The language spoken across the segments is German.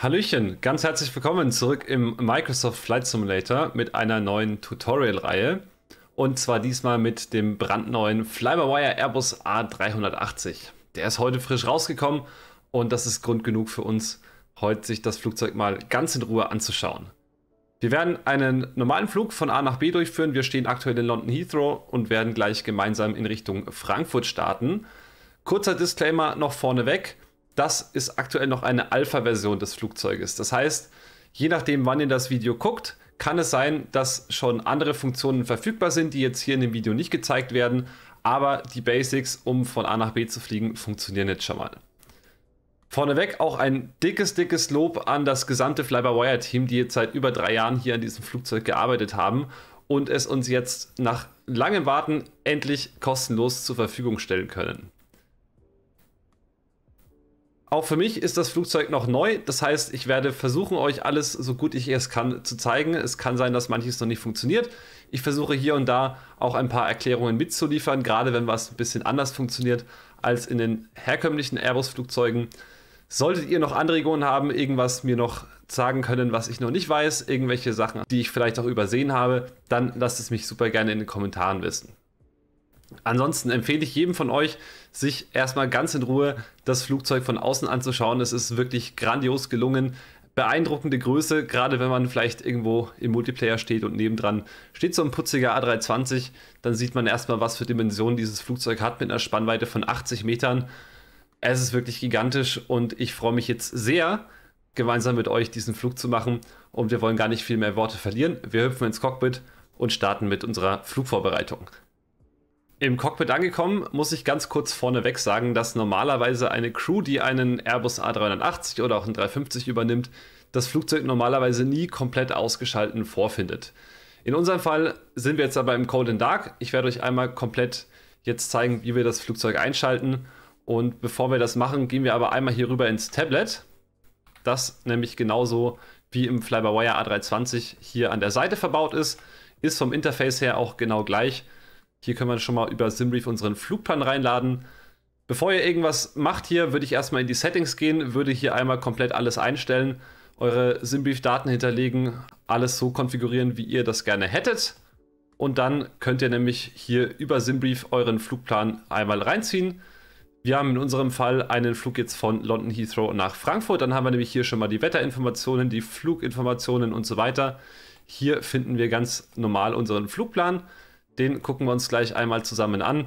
Hallöchen, ganz herzlich willkommen zurück im Microsoft Flight Simulator mit einer neuen Tutorial-Reihe. Und zwar diesmal mit dem brandneuen Fly-by-Wire Airbus A380. Der ist heute frisch rausgekommen und das ist Grund genug für uns, heute sich das Flugzeug mal ganz in Ruhe anzuschauen. Wir werden einen normalen Flug von A nach B durchführen. Wir stehen aktuell in London Heathrow und werden gleich gemeinsam in Richtung Frankfurt starten. Kurzer Disclaimer noch vorneweg das ist aktuell noch eine Alpha-Version des Flugzeuges. Das heißt, je nachdem, wann ihr das Video guckt, kann es sein, dass schon andere Funktionen verfügbar sind, die jetzt hier in dem Video nicht gezeigt werden. Aber die Basics, um von A nach B zu fliegen, funktionieren jetzt schon mal. Vorneweg auch ein dickes, dickes Lob an das gesamte Fly-by-Wire-Team, die jetzt seit über drei Jahren hier an diesem Flugzeug gearbeitet haben und es uns jetzt nach langem Warten endlich kostenlos zur Verfügung stellen können. Auch für mich ist das Flugzeug noch neu. Das heißt, ich werde versuchen, euch alles so gut ich es kann zu zeigen. Es kann sein, dass manches noch nicht funktioniert. Ich versuche hier und da auch ein paar Erklärungen mitzuliefern, gerade wenn was ein bisschen anders funktioniert als in den herkömmlichen Airbus-Flugzeugen. Solltet ihr noch Anregungen haben, irgendwas mir noch sagen können, was ich noch nicht weiß, irgendwelche Sachen, die ich vielleicht auch übersehen habe, dann lasst es mich super gerne in den Kommentaren wissen. Ansonsten empfehle ich jedem von euch, sich erstmal ganz in Ruhe das Flugzeug von außen anzuschauen. Es ist wirklich grandios gelungen. Beeindruckende Größe, gerade wenn man vielleicht irgendwo im Multiplayer steht und nebendran steht so ein putziger A320, dann sieht man erstmal, was für Dimensionen dieses Flugzeug hat mit einer Spannweite von 80 Metern. Es ist wirklich gigantisch und ich freue mich jetzt sehr, gemeinsam mit euch diesen Flug zu machen. Und wir wollen gar nicht viel mehr Worte verlieren. Wir hüpfen ins Cockpit und starten mit unserer Flugvorbereitung. Im Cockpit angekommen, muss ich ganz kurz vorneweg sagen, dass normalerweise eine Crew, die einen Airbus A380 oder auch einen 350 übernimmt, das Flugzeug normalerweise nie komplett ausgeschalten vorfindet. In unserem Fall sind wir jetzt aber im Cold and Dark. Ich werde euch einmal komplett jetzt zeigen, wie wir das Flugzeug einschalten. Und bevor wir das machen, gehen wir aber einmal hier rüber ins Tablet. Das nämlich genauso wie im fly by Wire A320 hier an der Seite verbaut ist, ist vom Interface her auch genau gleich. Hier können wir schon mal über Simbrief unseren Flugplan reinladen. Bevor ihr irgendwas macht hier, würde ich erstmal in die Settings gehen, würde hier einmal komplett alles einstellen, eure Simbrief-Daten hinterlegen, alles so konfigurieren, wie ihr das gerne hättet. Und dann könnt ihr nämlich hier über Simbrief euren Flugplan einmal reinziehen. Wir haben in unserem Fall einen Flug jetzt von London Heathrow nach Frankfurt. Dann haben wir nämlich hier schon mal die Wetterinformationen, die Fluginformationen und so weiter. Hier finden wir ganz normal unseren Flugplan. Den gucken wir uns gleich einmal zusammen an.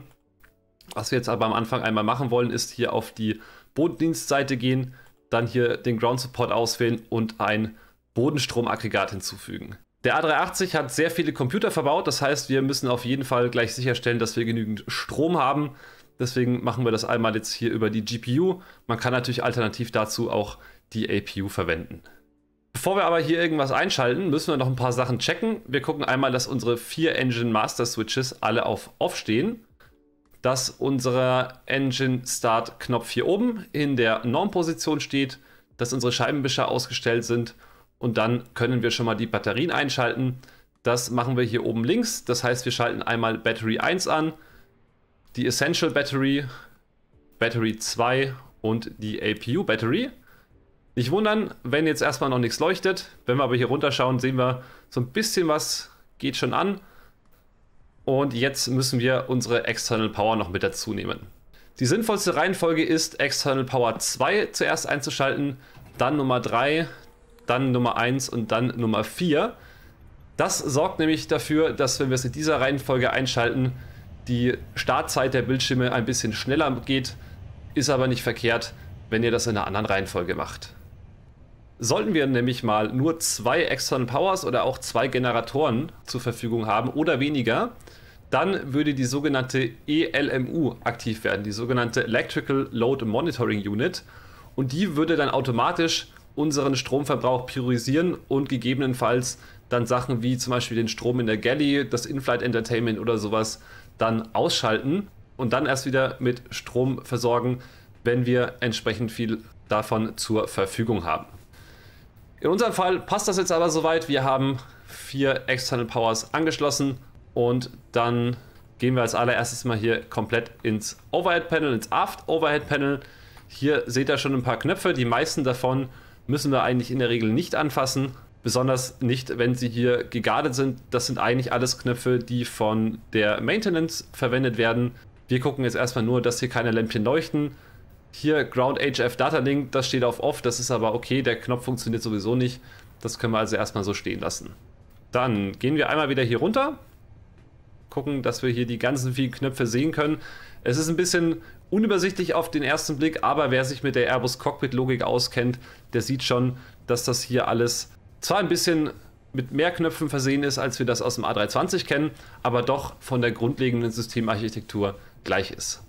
Was wir jetzt aber am Anfang einmal machen wollen, ist hier auf die Bodendienstseite gehen, dann hier den Ground Support auswählen und ein Bodenstromaggregat hinzufügen. Der A380 hat sehr viele Computer verbaut, das heißt, wir müssen auf jeden Fall gleich sicherstellen, dass wir genügend Strom haben. Deswegen machen wir das einmal jetzt hier über die GPU. Man kann natürlich alternativ dazu auch die APU verwenden. Bevor wir aber hier irgendwas einschalten, müssen wir noch ein paar Sachen checken. Wir gucken einmal, dass unsere vier Engine Master Switches alle auf Off stehen. Dass unser Engine Start Knopf hier oben in der Normposition steht. Dass unsere Scheibenwischer ausgestellt sind. Und dann können wir schon mal die Batterien einschalten. Das machen wir hier oben links. Das heißt, wir schalten einmal Battery 1 an, die Essential Battery, Battery 2 und die APU Battery. Nicht wundern, wenn jetzt erstmal noch nichts leuchtet. Wenn wir aber hier runterschauen, sehen wir so ein bisschen was geht schon an. Und jetzt müssen wir unsere External Power noch mit dazu nehmen. Die sinnvollste Reihenfolge ist, External Power 2 zuerst einzuschalten, dann Nummer 3, dann Nummer 1 und dann Nummer 4. Das sorgt nämlich dafür, dass wenn wir es in dieser Reihenfolge einschalten, die Startzeit der Bildschirme ein bisschen schneller geht, ist aber nicht verkehrt, wenn ihr das in einer anderen Reihenfolge macht. Sollten wir nämlich mal nur zwei External Powers oder auch zwei Generatoren zur Verfügung haben oder weniger, dann würde die sogenannte ELMU aktiv werden, die sogenannte Electrical Load Monitoring Unit. Und die würde dann automatisch unseren Stromverbrauch priorisieren und gegebenenfalls dann Sachen wie zum Beispiel den Strom in der Galley, das In-Flight Entertainment oder sowas dann ausschalten und dann erst wieder mit Strom versorgen, wenn wir entsprechend viel davon zur Verfügung haben. In unserem Fall passt das jetzt aber soweit. Wir haben vier External Powers angeschlossen und dann gehen wir als allererstes mal hier komplett ins Overhead Panel, ins Aft Overhead Panel. Hier seht ihr schon ein paar Knöpfe. Die meisten davon müssen wir eigentlich in der Regel nicht anfassen. Besonders nicht, wenn sie hier gegardet sind. Das sind eigentlich alles Knöpfe, die von der Maintenance verwendet werden. Wir gucken jetzt erstmal nur, dass hier keine Lämpchen leuchten. Hier Ground HF Data Link, das steht auf Off, das ist aber okay, der Knopf funktioniert sowieso nicht. Das können wir also erstmal so stehen lassen. Dann gehen wir einmal wieder hier runter, gucken, dass wir hier die ganzen vielen Knöpfe sehen können. Es ist ein bisschen unübersichtlich auf den ersten Blick, aber wer sich mit der Airbus Cockpit Logik auskennt, der sieht schon, dass das hier alles zwar ein bisschen mit mehr Knöpfen versehen ist, als wir das aus dem A320 kennen, aber doch von der grundlegenden Systemarchitektur gleich ist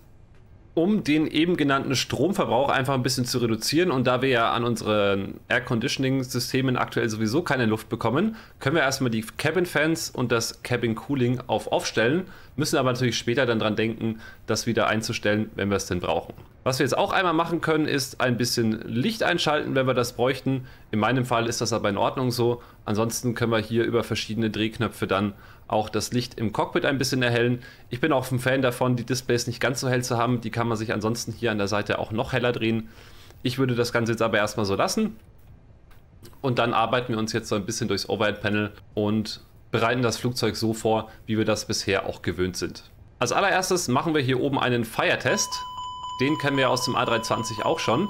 um den eben genannten Stromverbrauch einfach ein bisschen zu reduzieren. Und da wir ja an unseren Air Conditioning Systemen aktuell sowieso keine Luft bekommen, können wir erstmal die Cabin Fans und das Cabin Cooling auf aufstellen, müssen aber natürlich später dann dran denken, das wieder einzustellen, wenn wir es denn brauchen. Was wir jetzt auch einmal machen können, ist ein bisschen Licht einschalten, wenn wir das bräuchten. In meinem Fall ist das aber in Ordnung so. Ansonsten können wir hier über verschiedene Drehknöpfe dann auch das Licht im Cockpit ein bisschen erhellen. Ich bin auch ein Fan davon, die Displays nicht ganz so hell zu haben. Die kann man sich ansonsten hier an der Seite auch noch heller drehen. Ich würde das Ganze jetzt aber erstmal so lassen. Und dann arbeiten wir uns jetzt so ein bisschen durchs Overhead-Panel und bereiten das Flugzeug so vor, wie wir das bisher auch gewöhnt sind. Als allererstes machen wir hier oben einen Fire-Test. Den kennen wir aus dem A320 auch schon.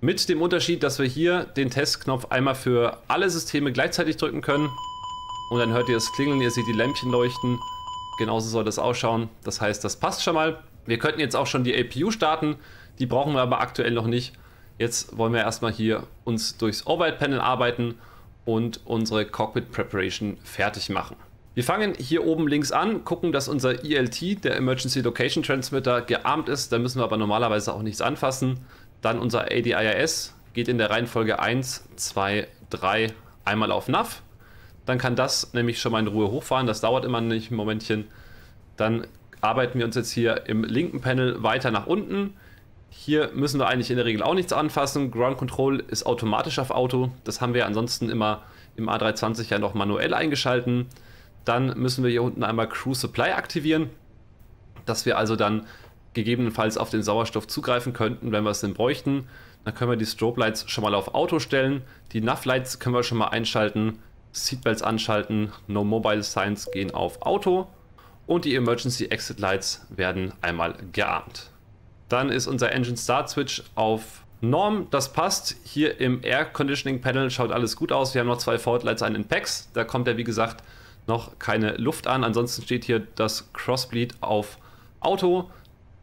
Mit dem Unterschied, dass wir hier den Testknopf einmal für alle Systeme gleichzeitig drücken können und dann hört ihr es klingeln, ihr seht die Lämpchen leuchten. Genauso soll das ausschauen. Das heißt, das passt schon mal. Wir könnten jetzt auch schon die APU starten. Die brauchen wir aber aktuell noch nicht. Jetzt wollen wir erstmal hier uns durchs Overhead Panel arbeiten und unsere Cockpit Preparation fertig machen. Wir fangen hier oben links an, gucken, dass unser ELT, der Emergency Location Transmitter, gearmt ist. Da müssen wir aber normalerweise auch nichts anfassen. Dann unser ADIRS geht in der Reihenfolge 1, 2, 3 einmal auf NAV. Dann kann das nämlich schon mal in Ruhe hochfahren. Das dauert immer nicht ein Momentchen. Dann arbeiten wir uns jetzt hier im linken Panel weiter nach unten. Hier müssen wir eigentlich in der Regel auch nichts anfassen. Ground Control ist automatisch auf Auto. Das haben wir ansonsten immer im A320 ja noch manuell eingeschalten. Dann müssen wir hier unten einmal Crew Supply aktivieren, dass wir also dann gegebenenfalls auf den Sauerstoff zugreifen könnten, wenn wir es denn bräuchten. Dann können wir die Strobe Lights schon mal auf Auto stellen. Die Nav Lights können wir schon mal einschalten. Seatbelts anschalten, No Mobile Signs gehen auf Auto und die Emergency Exit Lights werden einmal geahmt. Dann ist unser Engine Start Switch auf Norm, das passt. Hier im Air Conditioning Panel schaut alles gut aus. Wir haben noch zwei Forward Lights, einen in Packs. Da kommt ja wie gesagt noch keine Luft an. Ansonsten steht hier das Crossbleed auf Auto.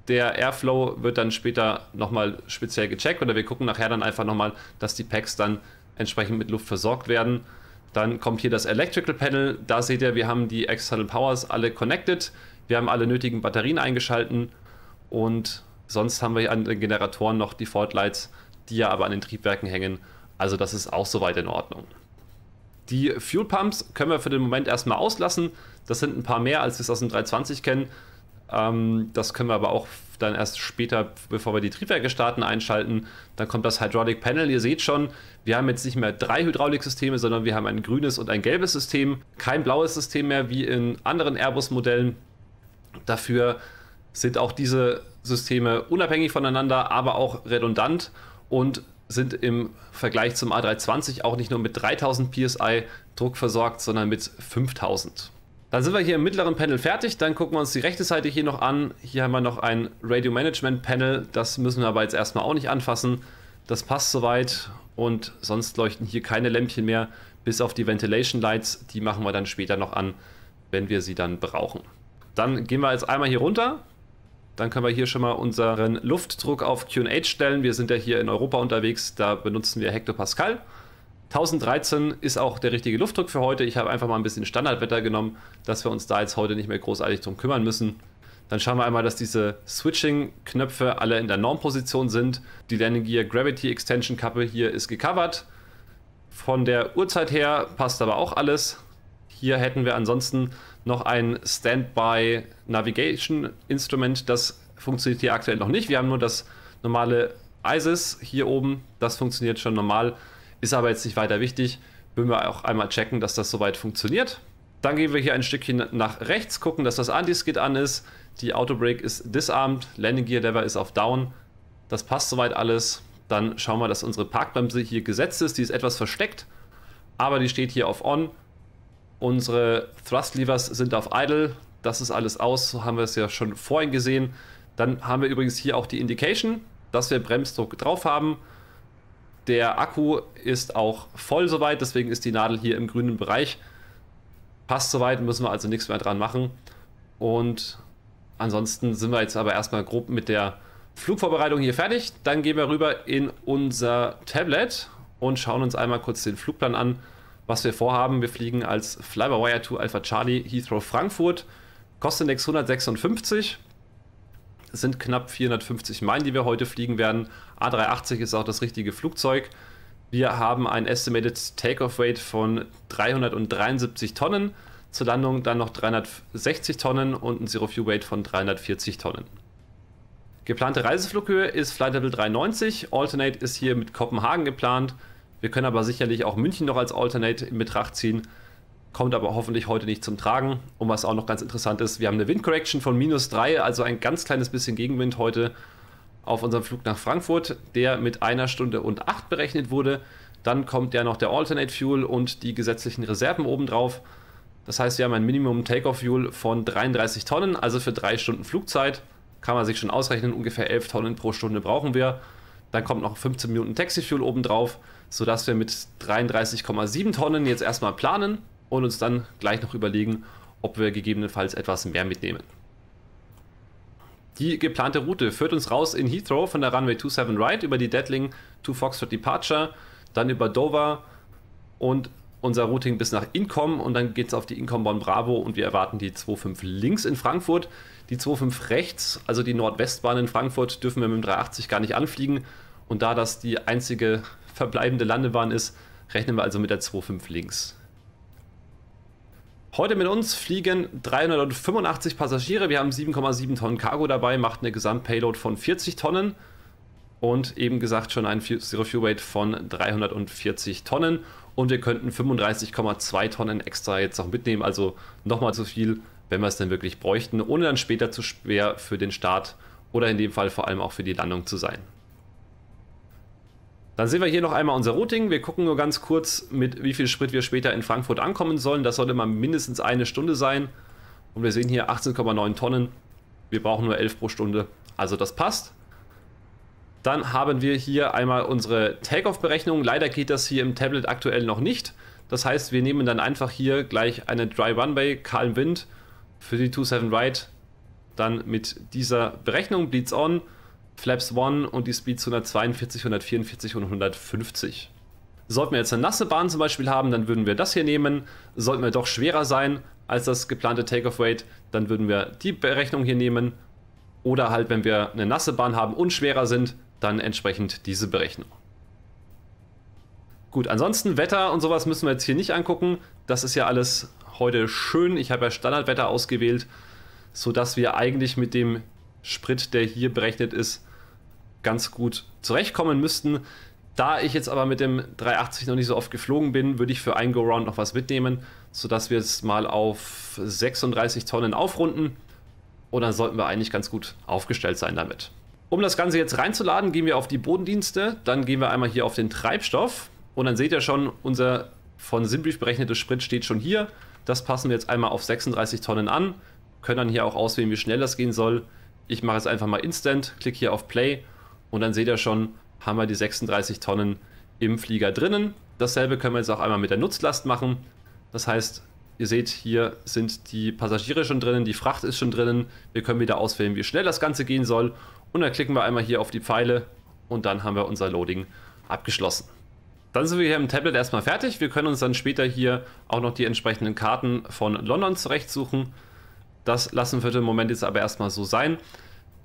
Der Airflow wird dann später nochmal speziell gecheckt oder wir gucken nachher dann einfach nochmal, dass die Packs dann entsprechend mit Luft versorgt werden. Dann kommt hier das Electrical Panel. Da seht ihr, wir haben die External Powers alle connected. Wir haben alle nötigen Batterien eingeschalten. Und sonst haben wir hier an den Generatoren noch die Ford Lights, die ja aber an den Triebwerken hängen. Also das ist auch soweit in Ordnung. Die Fuel Pumps können wir für den Moment erstmal auslassen. Das sind ein paar mehr, als wir es aus dem 320 kennen. Ähm, das können wir aber auch dann erst später, bevor wir die Triebwerke starten, einschalten. Dann kommt das Hydraulic Panel. Ihr seht schon, wir haben jetzt nicht mehr drei Hydrauliksysteme, sondern wir haben ein grünes und ein gelbes System. Kein blaues System mehr wie in anderen Airbus-Modellen. Dafür sind auch diese Systeme unabhängig voneinander, aber auch redundant und sind im Vergleich zum A320 auch nicht nur mit 3000 PSI Druck versorgt, sondern mit 5000. Dann sind wir hier im mittleren Panel fertig. Dann gucken wir uns die rechte Seite hier noch an. Hier haben wir noch ein Radio Management Panel. Das müssen wir aber jetzt erstmal auch nicht anfassen. Das passt soweit. Und sonst leuchten hier keine Lämpchen mehr, bis auf die Ventilation Lights. Die machen wir dann später noch an, wenn wir sie dann brauchen. Dann gehen wir jetzt einmal hier runter. Dann können wir hier schon mal unseren Luftdruck auf QH stellen. Wir sind ja hier in Europa unterwegs. Da benutzen wir Hektopascal. Pascal. 1013 ist auch der richtige Luftdruck für heute. Ich habe einfach mal ein bisschen Standardwetter genommen, dass wir uns da jetzt heute nicht mehr großartig drum kümmern müssen. Dann schauen wir einmal, dass diese Switching-Knöpfe alle in der Normposition sind. Die Landing Gear Gravity Extension Kappe hier ist gecovert. Von der Uhrzeit her passt aber auch alles. Hier hätten wir ansonsten noch ein Standby Navigation Instrument. Das funktioniert hier aktuell noch nicht. Wir haben nur das normale ISIS hier oben. Das funktioniert schon normal. Ist aber jetzt nicht weiter wichtig. Würden wir auch einmal checken, dass das soweit funktioniert. Dann gehen wir hier ein Stückchen nach rechts, gucken, dass das Anti-Skid an ist. Die Autobrake ist disarmed, Landing Gear Lever ist auf Down. Das passt soweit alles. Dann schauen wir, dass unsere Parkbremse hier gesetzt ist. Die ist etwas versteckt, aber die steht hier auf On. Unsere Thrust Levers sind auf Idle. Das ist alles aus, so haben wir es ja schon vorhin gesehen. Dann haben wir übrigens hier auch die Indication, dass wir Bremsdruck drauf haben. Der Akku ist auch voll soweit, deswegen ist die Nadel hier im grünen Bereich. Passt soweit, müssen wir also nichts mehr dran machen. Und ansonsten sind wir jetzt aber erstmal grob mit der Flugvorbereitung hier fertig. Dann gehen wir rüber in unser Tablet und schauen uns einmal kurz den Flugplan an, was wir vorhaben. Wir fliegen als Fly-by-Wire 2 Alpha Charlie Heathrow Frankfurt. Kostenindex 156. Es sind knapp 450 Meilen, die wir heute fliegen werden. A380 ist auch das richtige Flugzeug. Wir haben ein Estimated Takeoff Weight von 373 Tonnen, zur Landung dann noch 360 Tonnen und ein Zero Fuel Weight von 340 Tonnen. Geplante Reiseflughöhe ist Flight Level 390, Alternate ist hier mit Kopenhagen geplant. Wir können aber sicherlich auch München noch als Alternate in Betracht ziehen, kommt aber hoffentlich heute nicht zum Tragen. Und was auch noch ganz interessant ist, wir haben eine Wind Correction von minus 3, also ein ganz kleines bisschen Gegenwind heute auf unserem Flug nach Frankfurt, der mit einer Stunde und acht berechnet wurde. Dann kommt ja noch der Alternate Fuel und die gesetzlichen Reserven obendrauf. Das heißt, wir haben ein Minimum Takeoff Fuel von 33 Tonnen, also für drei Stunden Flugzeit. Kann man sich schon ausrechnen, ungefähr 11 Tonnen pro Stunde brauchen wir. Dann kommt noch 15 Minuten Taxi Fuel obendrauf, sodass wir mit 33,7 Tonnen jetzt erstmal planen und uns dann gleich noch überlegen, ob wir gegebenenfalls etwas mehr mitnehmen. Die geplante Route führt uns raus in Heathrow von der Runway 27 Right über die Deadling to Foxford Departure, dann über Dover und unser Routing bis nach Incom und dann geht es auf die Incom Bonn Bravo und wir erwarten die 25 links in Frankfurt. Die 25 rechts, also die Nordwestbahn in Frankfurt, dürfen wir mit dem 380 gar nicht anfliegen und da das die einzige verbleibende Landebahn ist, rechnen wir also mit der 25 links. Heute mit uns fliegen 385 Passagiere. Wir haben 7,7 Tonnen Cargo dabei, macht eine Gesamtpayload von 40 Tonnen und eben gesagt schon ein Zero Fuel Weight von 340 Tonnen und wir könnten 35,2 Tonnen extra jetzt noch mitnehmen, also nochmal zu viel, wenn wir es denn wirklich bräuchten, ohne dann später zu schwer für den Start oder in dem Fall vor allem auch für die Landung zu sein. Dann sehen wir hier noch einmal unser Routing. Wir gucken nur ganz kurz, mit wie viel Sprit wir später in Frankfurt ankommen sollen. Das sollte mal mindestens eine Stunde sein. Und wir sehen hier 18,9 Tonnen. Wir brauchen nur 11 pro Stunde. Also das passt. Dann haben wir hier einmal unsere Takeoff-Berechnung. Leider geht das hier im Tablet aktuell noch nicht. Das heißt, wir nehmen dann einfach hier gleich eine Dry Runway, kalm Wind für die 27 Ride. Dann mit dieser Berechnung, Bleeds On. Flaps 1 und die Speeds 142, 144 und 150. Sollten wir jetzt eine nasse Bahn zum Beispiel haben, dann würden wir das hier nehmen. Sollten wir doch schwerer sein als das geplante take off weight dann würden wir die Berechnung hier nehmen. Oder halt, wenn wir eine nasse Bahn haben und schwerer sind, dann entsprechend diese Berechnung. Gut, ansonsten Wetter und sowas müssen wir jetzt hier nicht angucken. Das ist ja alles heute schön. Ich habe ja Standardwetter ausgewählt, sodass wir eigentlich mit dem Sprit, der hier berechnet ist, ganz gut zurechtkommen müssten. Da ich jetzt aber mit dem 380 noch nicht so oft geflogen bin, würde ich für ein Go-Round noch was mitnehmen, sodass wir es mal auf 36 Tonnen aufrunden. Und dann sollten wir eigentlich ganz gut aufgestellt sein damit. Um das Ganze jetzt reinzuladen, gehen wir auf die Bodendienste, dann gehen wir einmal hier auf den Treibstoff und dann seht ihr schon, unser von Simbrief berechnetes Sprit steht schon hier. Das passen wir jetzt einmal auf 36 Tonnen an, können dann hier auch auswählen, wie schnell das gehen soll. Ich mache jetzt einfach mal Instant, klicke hier auf Play und dann seht ihr schon, haben wir die 36 Tonnen im Flieger drinnen. Dasselbe können wir jetzt auch einmal mit der Nutzlast machen. Das heißt, ihr seht, hier sind die Passagiere schon drinnen, die Fracht ist schon drinnen. Wir können wieder auswählen, wie schnell das Ganze gehen soll. Und dann klicken wir einmal hier auf die Pfeile und dann haben wir unser Loading abgeschlossen. Dann sind wir hier im Tablet erstmal fertig. Wir können uns dann später hier auch noch die entsprechenden Karten von London zurechtsuchen. Das lassen wir für den Moment jetzt aber erstmal so sein.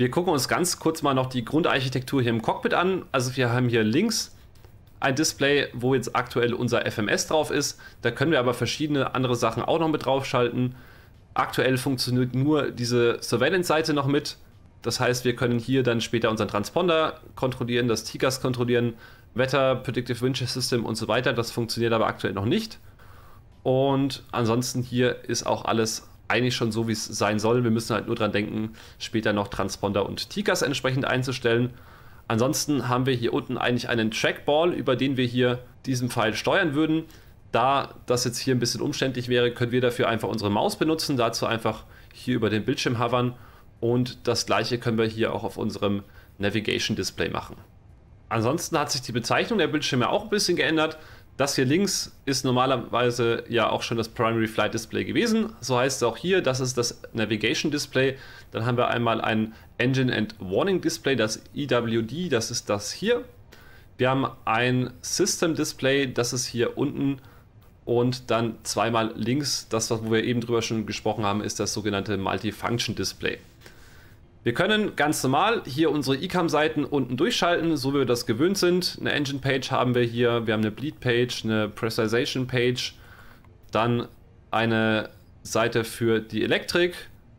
Wir gucken uns ganz kurz mal noch die Grundarchitektur hier im Cockpit an. Also wir haben hier links ein Display, wo jetzt aktuell unser FMS drauf ist. Da können wir aber verschiedene andere Sachen auch noch mit draufschalten. Aktuell funktioniert nur diese Surveillance-Seite noch mit. Das heißt, wir können hier dann später unseren Transponder kontrollieren, das TIGAS kontrollieren, Wetter, Predictive Wind System und so weiter. Das funktioniert aber aktuell noch nicht. Und ansonsten hier ist auch alles eigentlich schon so, wie es sein soll. Wir müssen halt nur dran denken, später noch Transponder und Tikas entsprechend einzustellen. Ansonsten haben wir hier unten eigentlich einen Trackball, über den wir hier diesen Pfeil steuern würden. Da das jetzt hier ein bisschen umständlich wäre, können wir dafür einfach unsere Maus benutzen. Dazu einfach hier über den Bildschirm hovern. Und das gleiche können wir hier auch auf unserem Navigation Display machen. Ansonsten hat sich die Bezeichnung der Bildschirme auch ein bisschen geändert. Das hier links ist normalerweise ja auch schon das Primary Flight Display gewesen. So heißt es auch hier, das ist das Navigation Display. Dann haben wir einmal ein Engine and Warning Display, das EWD, das ist das hier. Wir haben ein System Display, das ist hier unten. Und dann zweimal links, das, wo wir eben drüber schon gesprochen haben, ist das sogenannte Multifunction Display. Wir können ganz normal hier unsere ICAM-Seiten unten durchschalten, so wie wir das gewöhnt sind. Eine Engine-Page haben wir hier, wir haben eine Bleed-Page, eine Pressurization-Page, dann eine Seite für die Elektrik,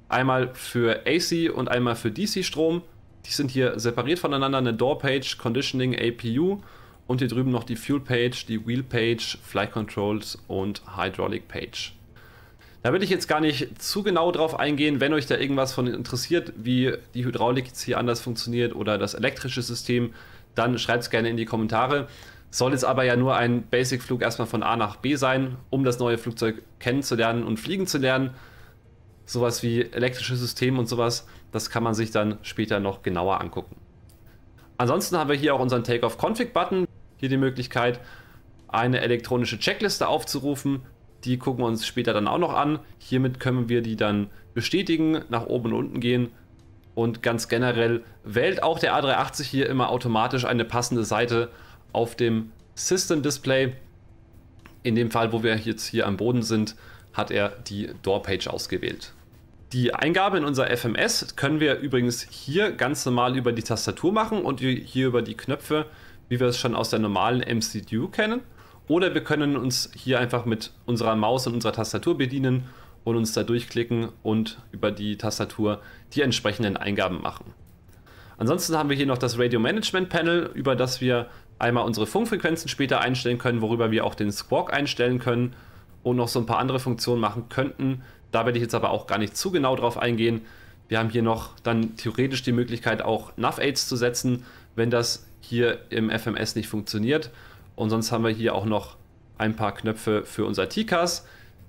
einmal für AC und einmal für DC-Strom. Die sind hier separiert voneinander, eine Door-Page, Conditioning, APU und hier drüben noch die Fuel-Page, die Wheel-Page, Flight Controls und Hydraulic-Page. Da will ich jetzt gar nicht zu genau drauf eingehen. Wenn euch da irgendwas von interessiert, wie die Hydraulik jetzt hier anders funktioniert oder das elektrische System, dann schreibt es gerne in die Kommentare. Soll jetzt aber ja nur ein Basic-Flug erstmal von A nach B sein, um das neue Flugzeug kennenzulernen und fliegen zu lernen. Sowas wie elektrische Systeme und sowas, das kann man sich dann später noch genauer angucken. Ansonsten haben wir hier auch unseren take off Config Button. Hier die Möglichkeit, eine elektronische Checkliste aufzurufen, die gucken wir uns später dann auch noch an. Hiermit können wir die dann bestätigen, nach oben und unten gehen. Und ganz generell wählt auch der A380 hier immer automatisch eine passende Seite auf dem System Display. In dem Fall, wo wir jetzt hier am Boden sind, hat er die Door Page ausgewählt. Die Eingabe in unser FMS können wir übrigens hier ganz normal über die Tastatur machen und hier über die Knöpfe, wie wir es schon aus der normalen MCDU kennen. Oder wir können uns hier einfach mit unserer Maus und unserer Tastatur bedienen und uns da durchklicken und über die Tastatur die entsprechenden Eingaben machen. Ansonsten haben wir hier noch das Radio Management Panel, über das wir einmal unsere Funkfrequenzen später einstellen können, worüber wir auch den Squawk einstellen können und noch so ein paar andere Funktionen machen könnten. Da werde ich jetzt aber auch gar nicht zu genau drauf eingehen. Wir haben hier noch dann theoretisch die Möglichkeit auch Nav-Aids zu setzen, wenn das hier im FMS nicht funktioniert. Und sonst haben wir hier auch noch ein paar Knöpfe für unser TICAS.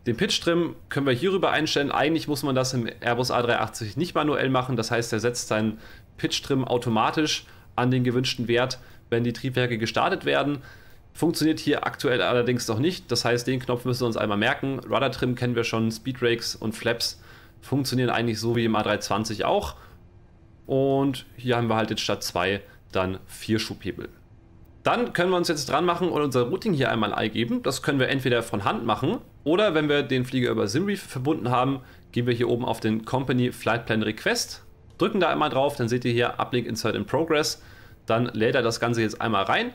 Den Pitch-Trim können wir hierüber einstellen. Eigentlich muss man das im Airbus A380 nicht manuell machen. Das heißt, er setzt seinen Pitch-Trim automatisch an den gewünschten Wert, wenn die Triebwerke gestartet werden. Funktioniert hier aktuell allerdings noch nicht. Das heißt, den Knopf müssen wir uns einmal merken. Rudder-Trim kennen wir schon, Speedrakes und Flaps funktionieren eigentlich so wie im A320 auch. Und hier haben wir halt jetzt statt zwei dann vier Schubhebel. Dann können wir uns jetzt dran machen und unser Routing hier einmal eingeben. Das können wir entweder von Hand machen oder wenn wir den Flieger über Simreef verbunden haben, gehen wir hier oben auf den Company Flight Plan Request, drücken da einmal drauf, dann seht ihr hier Uplink Insert in Progress. Dann lädt er das Ganze jetzt einmal rein,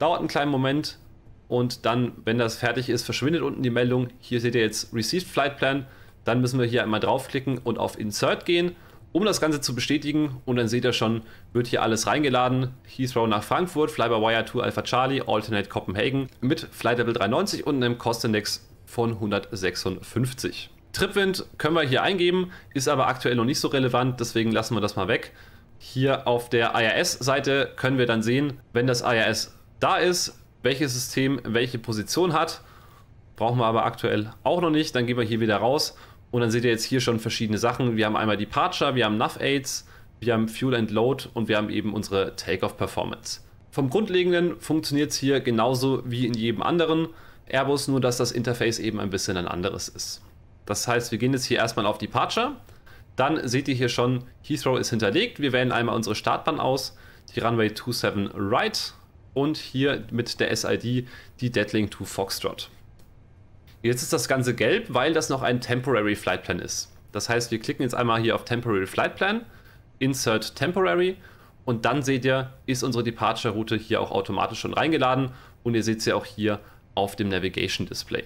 dauert einen kleinen Moment und dann, wenn das fertig ist, verschwindet unten die Meldung. Hier seht ihr jetzt Received Flight Plan. Dann müssen wir hier einmal draufklicken und auf Insert gehen um das Ganze zu bestätigen. Und dann seht ihr schon, wird hier alles reingeladen. Heathrow nach Frankfurt, fly by wire to Alpha Charlie, Alternate Copenhagen mit Flight Level 390 und einem Kostindex von 156. Tripwind können wir hier eingeben, ist aber aktuell noch nicht so relevant, deswegen lassen wir das mal weg. Hier auf der IRS-Seite können wir dann sehen, wenn das IRS da ist, welches System welche Position hat. Brauchen wir aber aktuell auch noch nicht. Dann gehen wir hier wieder raus und dann seht ihr jetzt hier schon verschiedene Sachen. Wir haben einmal die Departure, wir haben Nuff Aids, wir haben Fuel and Load und wir haben eben unsere Takeoff Performance. Vom Grundlegenden funktioniert es hier genauso wie in jedem anderen Airbus, nur dass das Interface eben ein bisschen ein anderes ist. Das heißt, wir gehen jetzt hier erstmal auf Departure. Dann seht ihr hier schon, Heathrow ist hinterlegt. Wir wählen einmal unsere Startbahn aus, die Runway 27 Right und hier mit der SID die Deadlink to Foxtrot. Jetzt ist das Ganze gelb, weil das noch ein Temporary Flight Plan ist. Das heißt, wir klicken jetzt einmal hier auf Temporary Flight Plan, Insert Temporary und dann seht ihr, ist unsere Departure-Route hier auch automatisch schon reingeladen und ihr seht sie auch hier auf dem Navigation Display.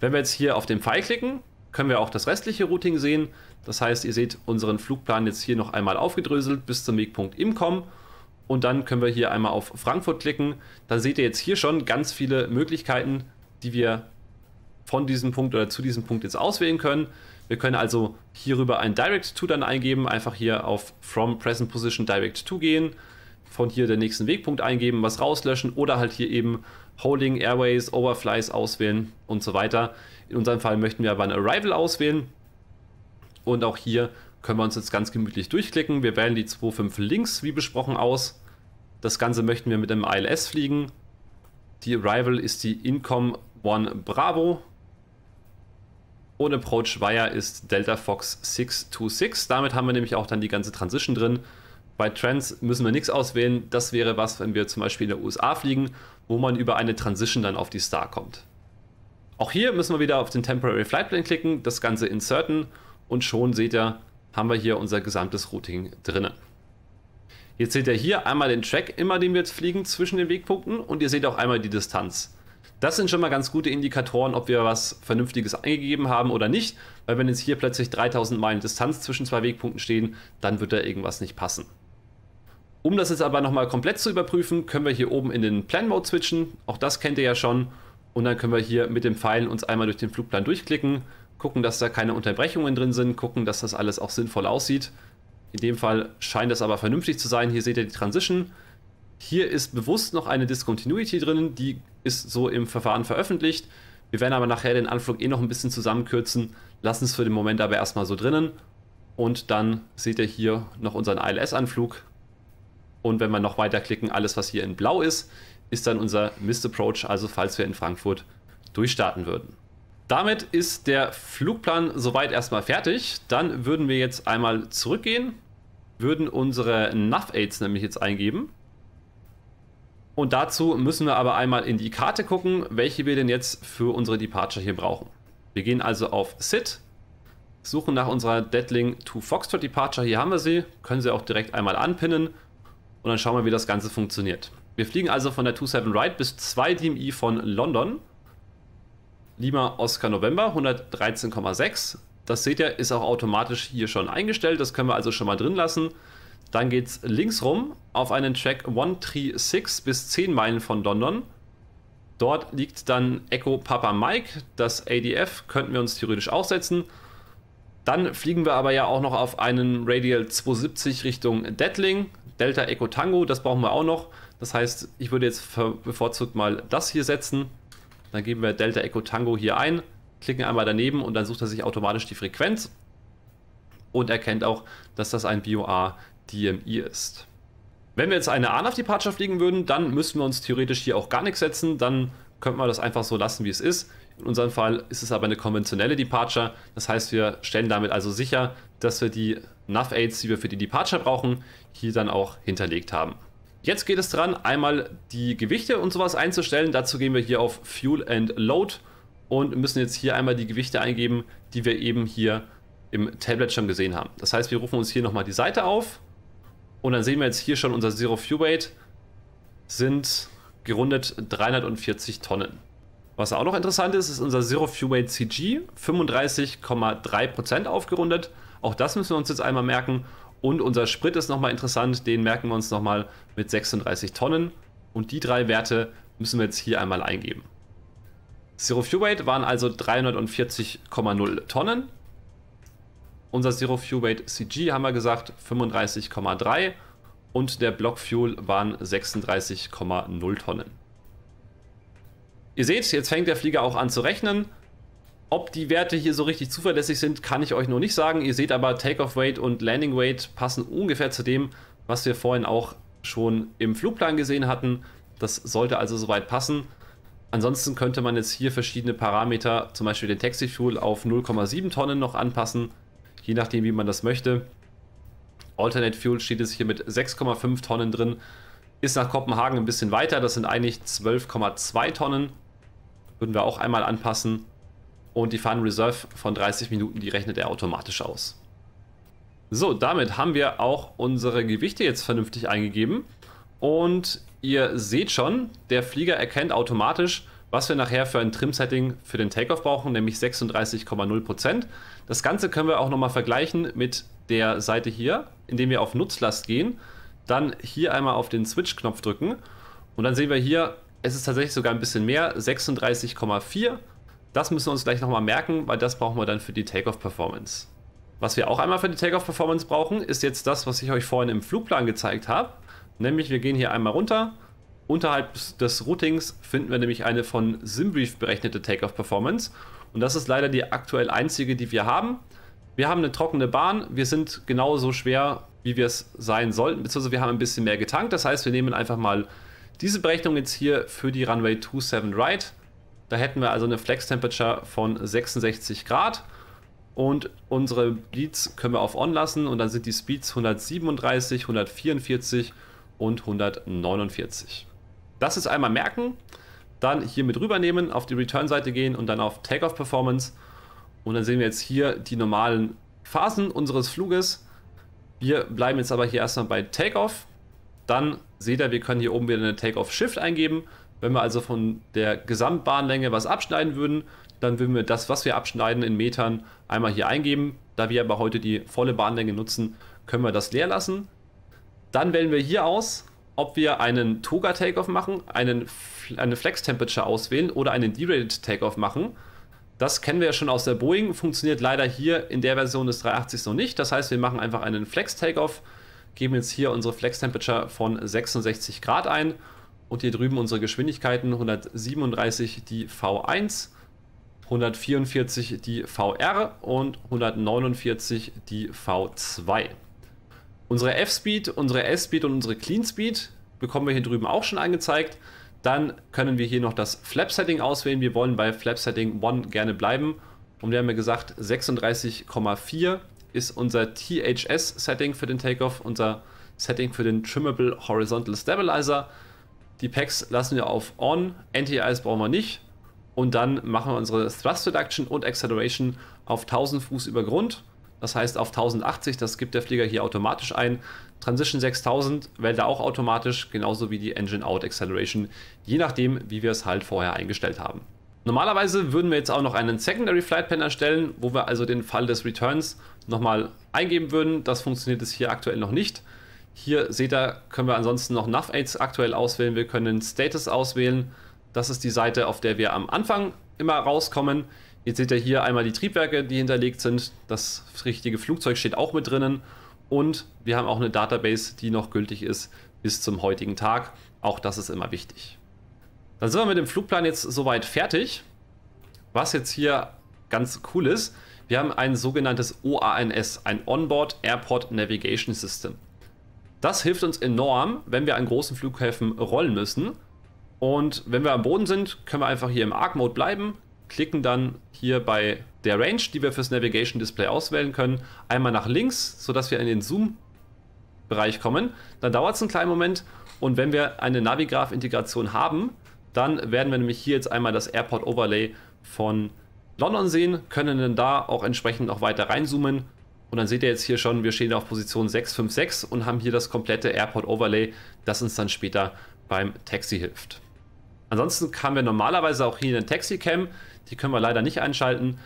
Wenn wir jetzt hier auf den Pfeil klicken, können wir auch das restliche Routing sehen. Das heißt, ihr seht unseren Flugplan jetzt hier noch einmal aufgedröselt bis zum Wegpunkt Imcom. und dann können wir hier einmal auf Frankfurt klicken. Dann seht ihr jetzt hier schon ganz viele Möglichkeiten, die wir von diesem Punkt oder zu diesem Punkt jetzt auswählen können. Wir können also hierüber ein Direct to dann eingeben, einfach hier auf From Present Position Direct to gehen, von hier den nächsten Wegpunkt eingeben, was rauslöschen oder halt hier eben Holding, Airways, Overflies auswählen und so weiter. In unserem Fall möchten wir aber ein Arrival auswählen und auch hier können wir uns jetzt ganz gemütlich durchklicken. Wir wählen die 2.5 Links wie besprochen aus. Das Ganze möchten wir mit einem ILS fliegen. Die Arrival ist die Income One Bravo. Ohne Approach Wire ist Delta Fox 626. Damit haben wir nämlich auch dann die ganze Transition drin. Bei Trends müssen wir nichts auswählen. Das wäre was, wenn wir zum Beispiel in der USA fliegen, wo man über eine Transition dann auf die Star kommt. Auch hier müssen wir wieder auf den Temporary Flight Plan klicken, das Ganze inserten und schon seht ihr, haben wir hier unser gesamtes Routing drinnen. Jetzt seht ihr hier einmal den Track, immer den wir jetzt fliegen zwischen den Wegpunkten und ihr seht auch einmal die Distanz. Das sind schon mal ganz gute Indikatoren, ob wir was Vernünftiges eingegeben haben oder nicht. Weil wenn jetzt hier plötzlich 3000 Meilen Distanz zwischen zwei Wegpunkten stehen, dann wird da irgendwas nicht passen. Um das jetzt aber nochmal komplett zu überprüfen, können wir hier oben in den Plan Mode switchen. Auch das kennt ihr ja schon. Und dann können wir hier mit dem Pfeilen uns einmal durch den Flugplan durchklicken, gucken, dass da keine Unterbrechungen drin sind, gucken, dass das alles auch sinnvoll aussieht. In dem Fall scheint das aber vernünftig zu sein. Hier seht ihr die Transition. Hier ist bewusst noch eine Discontinuity drin, die ist so im Verfahren veröffentlicht. Wir werden aber nachher den Anflug eh noch ein bisschen zusammenkürzen, lassen es für den Moment aber erstmal so drinnen. Und dann seht ihr hier noch unseren ILS-Anflug. Und wenn wir noch weiterklicken, alles was hier in blau ist, ist dann unser Mist Approach, also falls wir in Frankfurt durchstarten würden. Damit ist der Flugplan soweit erstmal fertig. Dann würden wir jetzt einmal zurückgehen, würden unsere Nav-Aids nämlich jetzt eingeben. Und dazu müssen wir aber einmal in die Karte gucken, welche wir denn jetzt für unsere Departure hier brauchen. Wir gehen also auf Sit, suchen nach unserer Deadling to Foxtrot Departure. Hier haben wir sie, können sie auch direkt einmal anpinnen und dann schauen wir, wie das Ganze funktioniert. Wir fliegen also von der 27 Ride bis 2 DMI e von London. Lima Oscar November 113,6. Das seht ihr, ist auch automatisch hier schon eingestellt. Das können wir also schon mal drin lassen. Dann geht's links rum auf einen Track 136 bis 10 Meilen von London. Dort liegt dann Echo Papa Mike. Das ADF könnten wir uns theoretisch auch setzen. Dann fliegen wir aber ja auch noch auf einen Radial 270 Richtung Deadling. Delta Echo Tango, das brauchen wir auch noch. Das heißt, ich würde jetzt bevorzugt mal das hier setzen. Dann geben wir Delta Echo Tango hier ein, klicken einmal daneben und dann sucht er sich automatisch die Frequenz und erkennt auch, dass das ein BOA DMI ist. Wenn wir jetzt eine ANAF-Departure fliegen würden, dann müssten wir uns theoretisch hier auch gar nichts setzen, dann könnten wir das einfach so lassen, wie es ist. In unserem Fall ist es aber eine konventionelle Departure, das heißt, wir stellen damit also sicher, dass wir die NAV-Aids, die wir für die Departure brauchen, hier dann auch hinterlegt haben. Jetzt geht es dran, einmal die Gewichte und sowas einzustellen. Dazu gehen wir hier auf Fuel and Load und müssen jetzt hier einmal die Gewichte eingeben, die wir eben hier im Tablet schon gesehen haben. Das heißt, wir rufen uns hier nochmal die Seite auf und dann sehen wir jetzt hier schon unser Zero Fuel Weight sind gerundet 340 Tonnen. Was auch noch interessant ist, ist unser Zero Fuel Weight CG 35,3% aufgerundet. Auch das müssen wir uns jetzt einmal merken. Und unser Sprit ist nochmal interessant, den merken wir uns nochmal mit 36 Tonnen. Und die drei Werte müssen wir jetzt hier einmal eingeben. Zero Fuel Weight waren also 340,0 Tonnen. Unser Zero Fuel Weight CG haben wir gesagt 35,3 und der Block Fuel waren 36,0 Tonnen. Ihr seht, jetzt fängt der Flieger auch an zu rechnen. Ob die Werte hier so richtig zuverlässig sind, kann ich euch nur nicht sagen. Ihr seht aber, Takeoff Weight und Landing Weight passen ungefähr zu dem, was wir vorhin auch schon im Flugplan gesehen hatten. Das sollte also soweit passen. Ansonsten könnte man jetzt hier verschiedene Parameter, zum Beispiel den Taxi Fuel auf 0,7 Tonnen noch anpassen je nachdem, wie man das möchte. Alternate Fuel steht es hier mit 6,5 Tonnen drin. Ist nach Kopenhagen ein bisschen weiter, das sind eigentlich 12,2 Tonnen. Würden wir auch einmal anpassen. Und die Fun Reserve von 30 Minuten, die rechnet er automatisch aus. So, damit haben wir auch unsere Gewichte jetzt vernünftig eingegeben. Und ihr seht schon, der Flieger erkennt automatisch, was wir nachher für ein Trim-Setting für den Takeoff brauchen, nämlich 36,0%. Das Ganze können wir auch nochmal vergleichen mit der Seite hier, indem wir auf Nutzlast gehen, dann hier einmal auf den Switch-Knopf drücken und dann sehen wir hier, es ist tatsächlich sogar ein bisschen mehr, 36,4%. Das müssen wir uns gleich nochmal merken, weil das brauchen wir dann für die Takeoff-Performance. Was wir auch einmal für die Takeoff-Performance brauchen, ist jetzt das, was ich euch vorhin im Flugplan gezeigt habe. Nämlich wir gehen hier einmal runter, Unterhalb des Routings finden wir nämlich eine von Simbrief berechnete Takeoff-Performance. Und das ist leider die aktuell einzige, die wir haben. Wir haben eine trockene Bahn. Wir sind genauso schwer, wie wir es sein sollten. Beziehungsweise wir haben ein bisschen mehr getankt. Das heißt, wir nehmen einfach mal diese Berechnung jetzt hier für die Runway 27 Right. Da hätten wir also eine Flex-Temperature von 66 Grad. Und unsere Bleeds können wir auf On lassen. Und dann sind die Speeds 137, 144 und 149. Das ist einmal merken, dann hier mit rübernehmen, auf die Return-Seite gehen und dann auf Takeoff Performance. Und dann sehen wir jetzt hier die normalen Phasen unseres Fluges. Wir bleiben jetzt aber hier erstmal bei Takeoff. Dann seht ihr, wir können hier oben wieder eine Takeoff-Shift eingeben. Wenn wir also von der Gesamtbahnlänge was abschneiden würden, dann würden wir das, was wir abschneiden in Metern, einmal hier eingeben. Da wir aber heute die volle Bahnlänge nutzen, können wir das leer lassen. Dann wählen wir hier aus ob wir einen Toga Takeoff machen, einen, eine Flex Temperature auswählen oder einen Derated Takeoff machen. Das kennen wir ja schon aus der Boeing, funktioniert leider hier in der Version des 380s noch nicht. Das heißt, wir machen einfach einen Flex Takeoff, geben jetzt hier unsere Flex Temperature von 66 Grad ein und hier drüben unsere Geschwindigkeiten 137 die V1, 144 die VR und 149 die V2. Unsere F-Speed, unsere S-Speed und unsere Clean Speed bekommen wir hier drüben auch schon angezeigt. Dann können wir hier noch das Flap Setting auswählen. Wir wollen bei Flap Setting 1 gerne bleiben. Und wir haben ja gesagt, 36,4 ist unser THS Setting für den Takeoff, unser Setting für den Trimmable Horizontal Stabilizer. Die Packs lassen wir auf On, NTIs brauchen wir nicht. Und dann machen wir unsere Thrust Reduction und Acceleration auf 1000 Fuß über Grund. Das heißt auf 1080, das gibt der Flieger hier automatisch ein. Transition 6000 wählt er auch automatisch, genauso wie die Engine Out Acceleration, je nachdem, wie wir es halt vorher eingestellt haben. Normalerweise würden wir jetzt auch noch einen Secondary Flight Pen erstellen, wo wir also den Fall des Returns nochmal eingeben würden. Das funktioniert jetzt hier aktuell noch nicht. Hier seht ihr, können wir ansonsten noch Nav NavAids aktuell auswählen. Wir können Status auswählen. Das ist die Seite, auf der wir am Anfang immer rauskommen. Jetzt seht ihr hier einmal die Triebwerke, die hinterlegt sind. Das richtige Flugzeug steht auch mit drinnen. Und wir haben auch eine Database, die noch gültig ist bis zum heutigen Tag. Auch das ist immer wichtig. Dann sind wir mit dem Flugplan jetzt soweit fertig. Was jetzt hier ganz cool ist, wir haben ein sogenanntes OANS, ein Onboard Airport Navigation System. Das hilft uns enorm, wenn wir an großen Flughäfen rollen müssen. Und wenn wir am Boden sind, können wir einfach hier im Arc Mode bleiben, klicken dann hier bei der Range, die wir fürs Navigation Display auswählen können, einmal nach links, sodass wir in den Zoom-Bereich kommen. Dann dauert es einen kleinen Moment und wenn wir eine Navigraph-Integration haben, dann werden wir nämlich hier jetzt einmal das Airport Overlay von London sehen, können dann da auch entsprechend noch weiter reinzoomen. Und dann seht ihr jetzt hier schon, wir stehen auf Position 656 und haben hier das komplette Airport Overlay, das uns dann später beim Taxi hilft. Ansonsten haben wir normalerweise auch hier eine Taxi-Cam. Die können wir leider nicht einschalten.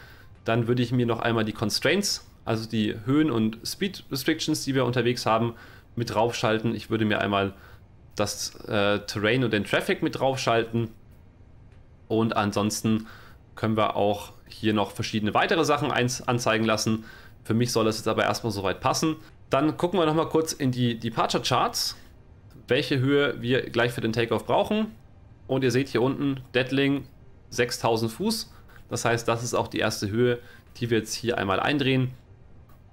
Dann würde ich mir noch einmal die Constraints, also die Höhen- und Speed Restrictions, die wir unterwegs haben, mit draufschalten. Ich würde mir einmal das äh, Terrain und den Traffic mit draufschalten. Und ansonsten können wir auch hier noch verschiedene weitere Sachen anzeigen lassen. Für mich soll das jetzt aber erstmal soweit passen. Dann gucken wir nochmal kurz in die Departure Charts, welche Höhe wir gleich für den Takeoff brauchen. Und ihr seht hier unten, Deadling 6000 Fuß. Das heißt, das ist auch die erste Höhe, die wir jetzt hier einmal eindrehen.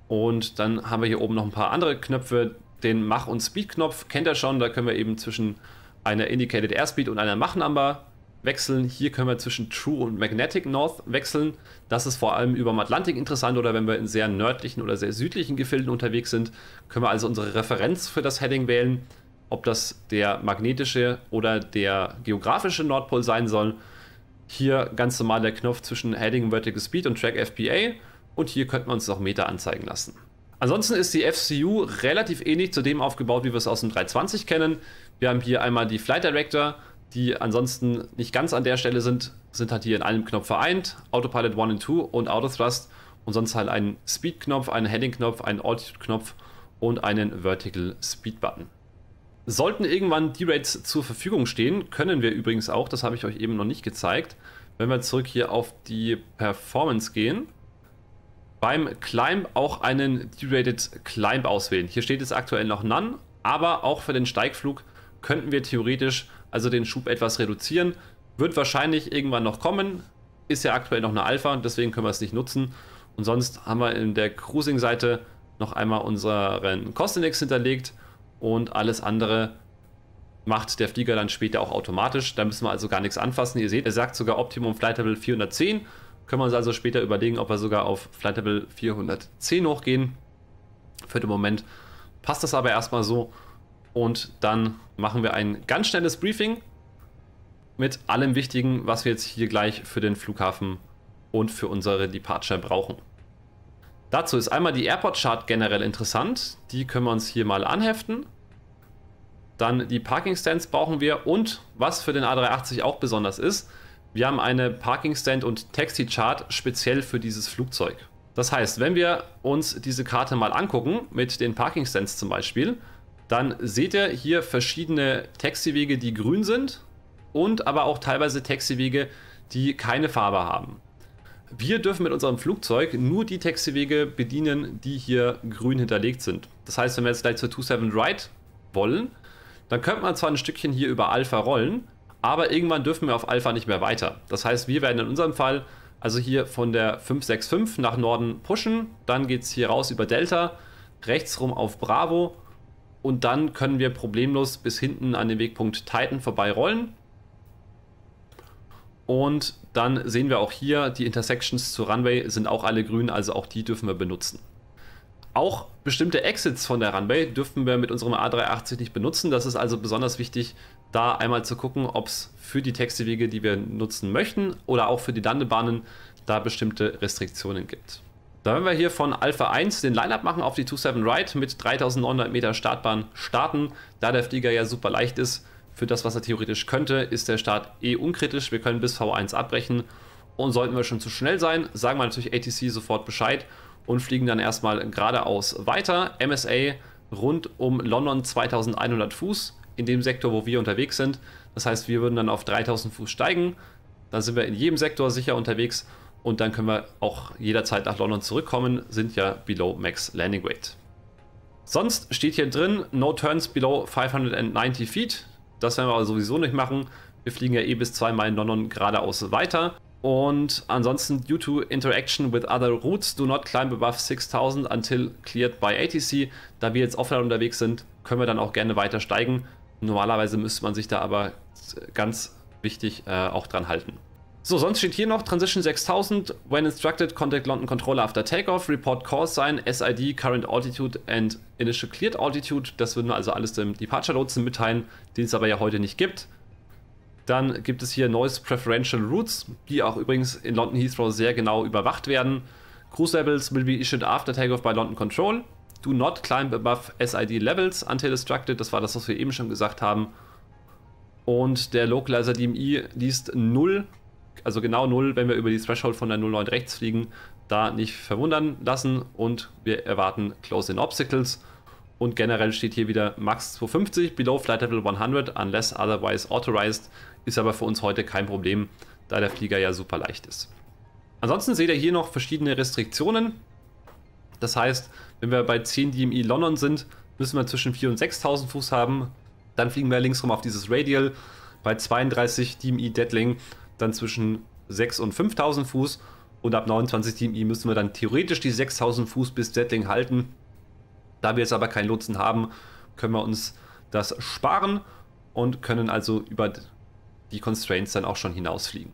Und dann haben wir hier oben noch ein paar andere Knöpfe. Den Mach- und Speed-Knopf kennt ihr schon. Da können wir eben zwischen einer Indicated Airspeed und einer Mach-Number wechseln. Hier können wir zwischen True und Magnetic North wechseln. Das ist vor allem über dem Atlantik interessant oder wenn wir in sehr nördlichen oder sehr südlichen Gefilden unterwegs sind, können wir also unsere Referenz für das Heading wählen, ob das der magnetische oder der geografische Nordpol sein soll. Hier ganz normal der Knopf zwischen Heading Vertical Speed und Track FPA und hier könnten wir uns noch Meter anzeigen lassen. Ansonsten ist die FCU relativ ähnlich zu dem aufgebaut, wie wir es aus dem 320 kennen. Wir haben hier einmal die Flight Director, die ansonsten nicht ganz an der Stelle sind, sind halt hier in einem Knopf vereint. Autopilot 1 und 2 und Autothrust und sonst halt einen Speed-Knopf, einen Heading-Knopf, einen Altitude-Knopf und einen Vertical Speed-Button. Sollten irgendwann D-Rates zur Verfügung stehen, können wir übrigens auch, das habe ich euch eben noch nicht gezeigt, wenn wir zurück hier auf die Performance gehen, beim Climb auch einen D-Rated Climb auswählen. Hier steht jetzt aktuell noch None, aber auch für den Steigflug könnten wir theoretisch also den Schub etwas reduzieren. Wird wahrscheinlich irgendwann noch kommen, ist ja aktuell noch eine Alpha, deswegen können wir es nicht nutzen. Und sonst haben wir in der Cruising-Seite noch einmal unseren Kostindex hinterlegt und alles andere macht der Flieger dann später auch automatisch. Da müssen wir also gar nichts anfassen. Ihr seht, er sagt sogar Optimum Flight Level 410. Können wir uns also später überlegen, ob wir sogar auf Flight Level 410 hochgehen. Für den Moment passt das aber erstmal so. Und dann machen wir ein ganz schnelles Briefing mit allem Wichtigen, was wir jetzt hier gleich für den Flughafen und für unsere Departure brauchen. Dazu ist einmal die Airport Chart generell interessant. Die können wir uns hier mal anheften. Dann die Parking Stands brauchen wir und was für den A380 auch besonders ist, wir haben eine Parking Stand und Taxi Chart speziell für dieses Flugzeug. Das heißt, wenn wir uns diese Karte mal angucken, mit den Parking Stands zum Beispiel, dann seht ihr hier verschiedene Taxiwege, die grün sind und aber auch teilweise Taxiwege, die keine Farbe haben wir dürfen mit unserem Flugzeug nur die Taxiwege bedienen, die hier grün hinterlegt sind. Das heißt, wenn wir jetzt gleich zur 27 Right wollen, dann könnte man zwar ein Stückchen hier über Alpha rollen, aber irgendwann dürfen wir auf Alpha nicht mehr weiter. Das heißt, wir werden in unserem Fall also hier von der 565 nach Norden pushen, dann geht es hier raus über Delta, rechts rum auf Bravo und dann können wir problemlos bis hinten an den Wegpunkt Titan vorbei rollen. Und dann sehen wir auch hier, die Intersections zur Runway sind auch alle grün, also auch die dürfen wir benutzen. Auch bestimmte Exits von der Runway dürfen wir mit unserem A380 nicht benutzen. Das ist also besonders wichtig, da einmal zu gucken, ob es für die Textewege, die wir nutzen möchten, oder auch für die Landebahnen da bestimmte Restriktionen gibt. Da werden wir hier von Alpha 1 den Lineup machen auf die 27 Ride mit 3900 Meter Startbahn starten. Da der Flieger ja super leicht ist, für das, was er theoretisch könnte, ist der Start eh unkritisch. Wir können bis V1 abbrechen. Und sollten wir schon zu schnell sein, sagen wir natürlich ATC sofort Bescheid und fliegen dann erstmal geradeaus weiter. MSA rund um London 2100 Fuß in dem Sektor, wo wir unterwegs sind. Das heißt, wir würden dann auf 3000 Fuß steigen. Dann sind wir in jedem Sektor sicher unterwegs und dann können wir auch jederzeit nach London zurückkommen, sind ja below Max Landing Weight. Sonst steht hier drin, no turns below 590 feet. Das werden wir aber also sowieso nicht machen. Wir fliegen ja eh bis zwei Meilen London geradeaus weiter. Und ansonsten, due to interaction with other routes, do not climb above 6000 until cleared by ATC. Da wir jetzt offline unterwegs sind, können wir dann auch gerne weiter steigen. Normalerweise müsste man sich da aber ganz wichtig äh, auch dran halten. So, sonst steht hier noch Transition 6000. When instructed, contact London Controller after Takeoff, report Course sign, SID, current altitude and initial cleared altitude. Das würden wir also alles dem Departure Lotsen mitteilen, den es aber ja heute nicht gibt. Dann gibt es hier Noise Preferential Routes, die auch übrigens in London Heathrow sehr genau überwacht werden. Cruise Levels will be issued after takeoff by London Control. Do not climb above SID Levels until instructed. Das war das, was wir eben schon gesagt haben. Und der Localizer DMI liest 0 also genau 0, wenn wir über die Threshold von der 09 rechts fliegen, da nicht verwundern lassen und wir erwarten Close-in Obstacles. Und generell steht hier wieder Max 250, below Flight Level 100, unless otherwise authorized, ist aber für uns heute kein Problem, da der Flieger ja super leicht ist. Ansonsten seht ihr hier noch verschiedene Restriktionen. Das heißt, wenn wir bei 10 DMI e London sind, müssen wir zwischen 4.000 und 6.000 Fuß haben. Dann fliegen wir linksrum auf dieses Radial. Bei 32 DMI e Deadling dann zwischen 6 und 5000 Fuß. Und ab 29 DMI müssen wir dann theoretisch die 6000 Fuß bis Settling halten. Da wir jetzt aber keinen Lotsen haben, können wir uns das sparen und können also über die Constraints dann auch schon hinausfliegen.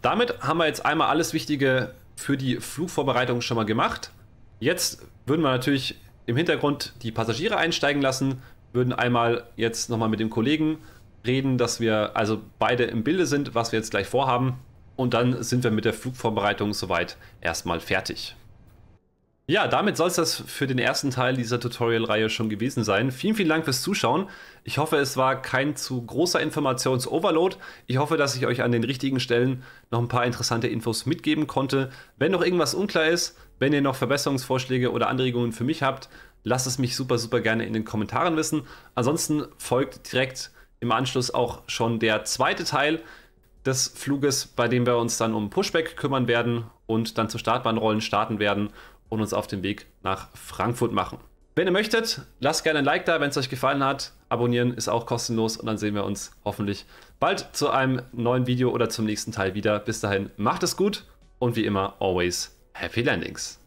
Damit haben wir jetzt einmal alles Wichtige für die Flugvorbereitung schon mal gemacht. Jetzt würden wir natürlich im Hintergrund die Passagiere einsteigen lassen, würden einmal jetzt nochmal mit dem Kollegen reden, dass wir also beide im Bilde sind, was wir jetzt gleich vorhaben. Und dann sind wir mit der Flugvorbereitung soweit erstmal fertig. Ja, damit soll es das für den ersten Teil dieser Tutorial-Reihe schon gewesen sein. Vielen, vielen Dank fürs Zuschauen. Ich hoffe, es war kein zu großer Informations-Overload. Ich hoffe, dass ich euch an den richtigen Stellen noch ein paar interessante Infos mitgeben konnte. Wenn noch irgendwas unklar ist, wenn ihr noch Verbesserungsvorschläge oder Anregungen für mich habt, lasst es mich super, super gerne in den Kommentaren wissen. Ansonsten folgt direkt im Anschluss auch schon der zweite Teil des Fluges, bei dem wir uns dann um Pushback kümmern werden und dann zu Startbahnrollen starten werden und uns auf den Weg nach Frankfurt machen. Wenn ihr möchtet, lasst gerne ein Like da, wenn es euch gefallen hat. Abonnieren ist auch kostenlos und dann sehen wir uns hoffentlich bald zu einem neuen Video oder zum nächsten Teil wieder. Bis dahin, macht es gut und wie immer, always happy landings.